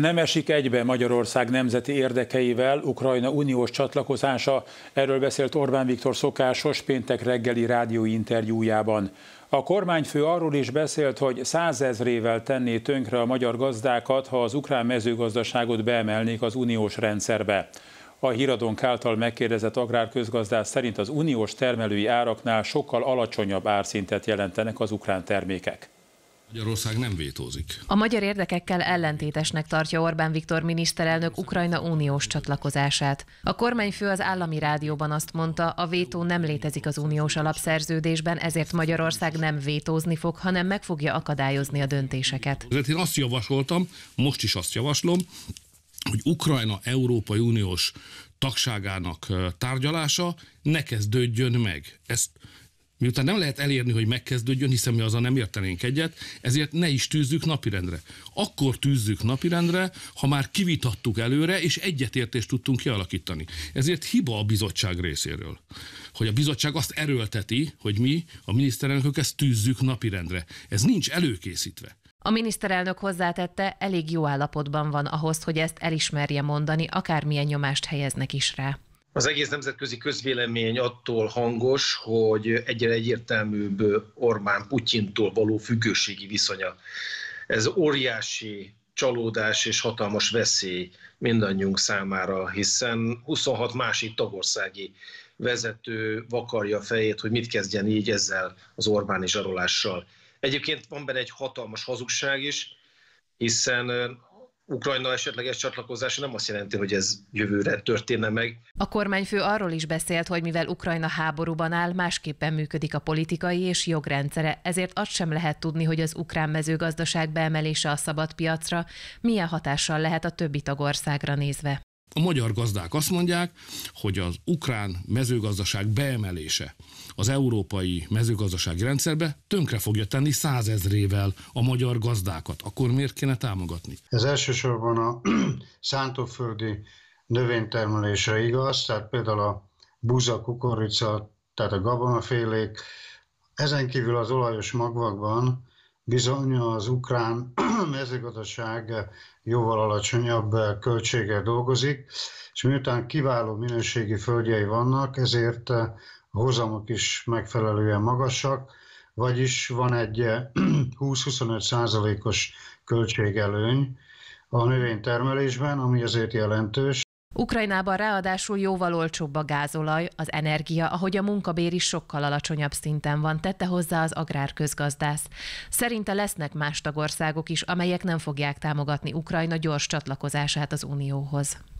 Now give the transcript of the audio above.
nem esik egybe Magyarország nemzeti érdekeivel Ukrajna uniós csatlakozása, erről beszélt Orbán Viktor szokásos péntek reggeli interjújában. A kormányfő arról is beszélt, hogy százezrével tenné tönkre a magyar gazdákat, ha az ukrán mezőgazdaságot beemelnék az uniós rendszerbe. A híradónk által megkérdezett agrárközgazdás szerint az uniós termelői áraknál sokkal alacsonyabb árszintet jelentenek az ukrán termékek. Magyarország nem vétózik. A magyar érdekekkel ellentétesnek tartja Orbán Viktor miniszterelnök Ukrajna uniós csatlakozását. A kormányfő az állami rádióban azt mondta, a vétó nem létezik az uniós alapszerződésben, ezért Magyarország nem vétózni fog, hanem meg fogja akadályozni a döntéseket. Ezért én azt javasoltam, most is azt javaslom, hogy Ukrajna Európai Uniós tagságának tárgyalása ne kezdődjön meg. Ezt Miután nem lehet elérni, hogy megkezdődjön, hiszen mi azzal nem értenénk egyet, ezért ne is tűzzük napirendre. Akkor tűzzük napirendre, ha már kivitattuk előre, és egyetértést tudtunk kialakítani. Ezért hiba a bizottság részéről, hogy a bizottság azt erőlteti, hogy mi, a miniszterelnökök, ezt tűzzük napirendre. Ez nincs előkészítve. A miniszterelnök hozzátette, elég jó állapotban van ahhoz, hogy ezt elismerje mondani, akármilyen nyomást helyeznek is rá. Az egész nemzetközi közvélemény attól hangos, hogy egyre egyértelműbb Orbán Putyintól való függőségi viszonya. Ez óriási csalódás és hatalmas veszély mindannyiunk számára, hiszen 26 másik tagországi vezető vakarja a fejét, hogy mit kezdjen így ezzel az Orbáni zsarolással. Egyébként van benne egy hatalmas hazugság is, hiszen Ukrajna esetleges csatlakozása nem azt jelenti, hogy ez jövőre történne meg. A kormányfő arról is beszélt, hogy mivel Ukrajna háborúban áll, másképpen működik a politikai és jogrendszere, ezért azt sem lehet tudni, hogy az ukrán mezőgazdaság beemelése a szabad piacra milyen hatással lehet a többi tagországra nézve. A magyar gazdák azt mondják, hogy az ukrán mezőgazdaság beemelése az európai mezőgazdasági rendszerbe tönkre fogja tenni százezrével a magyar gazdákat. Akkor miért kéne támogatni? Ez elsősorban a szántóföldi növénytermelésre igaz, tehát például a buza, kukorica, tehát a gabonafélék, ezen kívül az olajos magvakban Bizony az ukrán mezőgazdaság jóval alacsonyabb költséggel dolgozik, és miután kiváló minőségi földjei vannak, ezért a hozamok is megfelelően magasak, vagyis van egy 20-25 százalékos költségelőny a növénytermelésben, ami azért jelentős, Ukrajnában ráadásul jóval olcsóbb a gázolaj, az energia, ahogy a munkabér is sokkal alacsonyabb szinten van, tette hozzá az agrárközgazdász. Szerinte lesznek más tagországok is, amelyek nem fogják támogatni Ukrajna gyors csatlakozását az Unióhoz.